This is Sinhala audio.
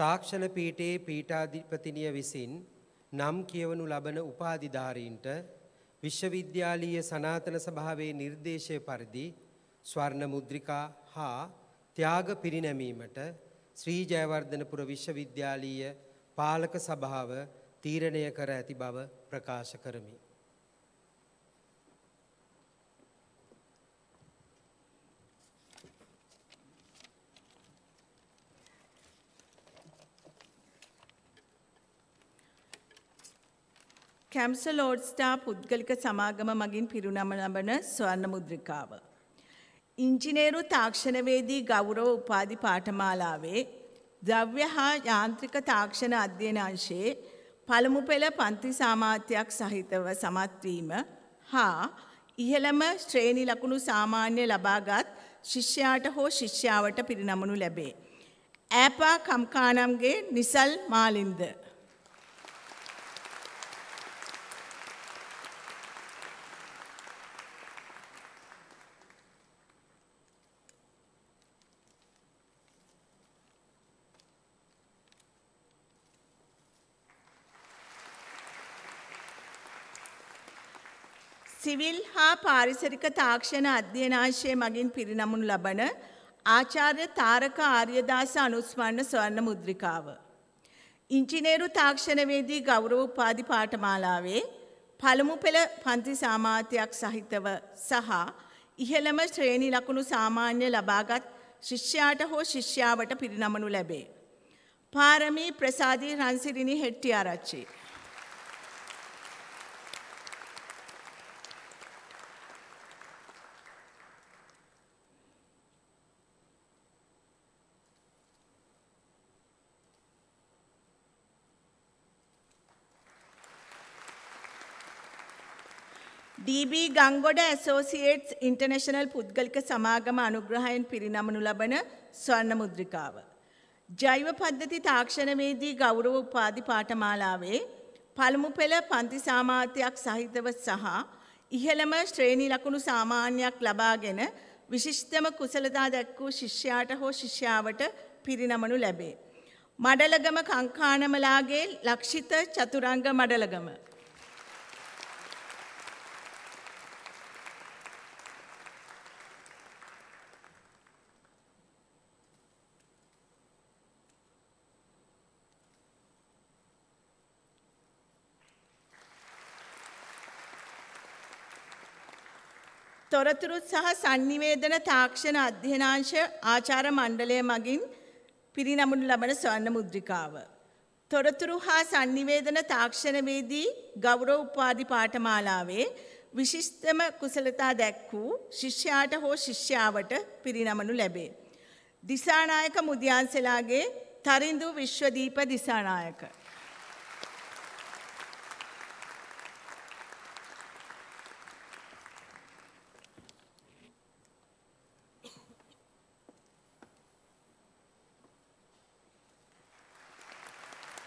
තාක්ෂණ පීඨයේ පීඨාධිපතිනිය විසින් නම් කියවනු ලබන උපාධිධාරීන්ට විශ්වවිද්‍යාලීය සනාතන සභාවේ නිර්දේශය පරිදි ස්වර්ණ මුද්‍රිකා හා ත්‍යාග පිරිනැමීමට ශ්‍රී ජයවර්ධනපුර විශ්වවිද්‍යාලීය පාලක සභාව තීරණය කර ඇති බව ප්‍රකාශ කරමි. කැම්ස ලෝඩ්ස්ටා පුද්ගලික සමාගම මගින් පිරුණම ලබන ස්වර්ණ මුද්‍රිකාව. ඉංජිනේරු තාක්ෂණවේදී ගෞරව උපාධි පාඨමාලාවේ ද්‍රව්‍ය හා යාන්ත්‍රික තාක්ෂණ අධ්‍යයන අංශයේ පළමු පෙළ පන්ති සාමාත්‍යයක් සහිතව සමත්වීම හා ඉහළම ශ්‍රේණි ලකුණු සාමාන්‍ය ලබාගත් ශිෂ්‍යයාට හෝ ශිෂ්‍යාවට පිරිනමනු ලැබේ. ඈපා කම්කානම්ගේ නිසල් මාලින්ද සිවිල් හා පාරිසරික තාක්ෂණ අධ්‍යනාශය මගින් පිරිනමුණු ලබන ආචාර්ය තාරක ආර්යදාස අනුස්මන්න ස්වන්න මුද්‍රිකාව. ඉංචිනේරු තාක්ෂණවේදී ගෞරව උපාධි පාඨමාලාවේ පළමු පෙළ පන්ති සාමාත්‍යයක් සහිතව සහ ඉහළම ශ්‍රේණි ලකුණු සාමාන්‍ය ලබාගත් ශිෂ්‍යයාට හෝ ශිෂ්‍යාවට පිරිනමනු ලැබේ. Parami Prasadi Ransirini Hettiarachchi. DB Gangoda associates international පුද්ගලික සමාගම අනුග්‍රහයෙන් පිරිනමනු ලබන ස්වර්ණ මුද්‍රිකාව. ජෛව පද්ධති තාක්ෂණවේදී ගෞරව උපාධි පාඨමාලාවේ පළමු පෙළ පන්ති සාමාත්‍යයක් සහිතව සහ ඉහළම ශ්‍රේණී ලකුණු සාමාන්‍යයක් ලබාගෙන විශිෂ්ටම කුසලතා දැක්වූ ශිෂ්‍යයාට හෝ ශිෂ්‍යාවට පිරිනමනු ලැබේ. මඩලගම කංකානමලාගේ ලක්ෂිත චතුරංග මඩලගම. තොරතුරු සහ sannivedana තාක්ෂණ අධ්‍යනාංශ ආචාර මණ්ඩලය මගින් පිරිනමනු ලබන ස්වර්ණ මුද්‍රිකාව. තොරතුරු හා sannivedana තාක්ෂණවේදී ගෞරව උපාධි පාඨමාලාවේ විශිෂ්ටම කුසලතා දැක් වූ ශිෂ්‍යයාට හෝ ශිෂ්‍යාවට පිරිනමනු ලැබේ. දිසානායක මුදියන්සලාගේ තරිඳු විශ්වදීප දිසානායක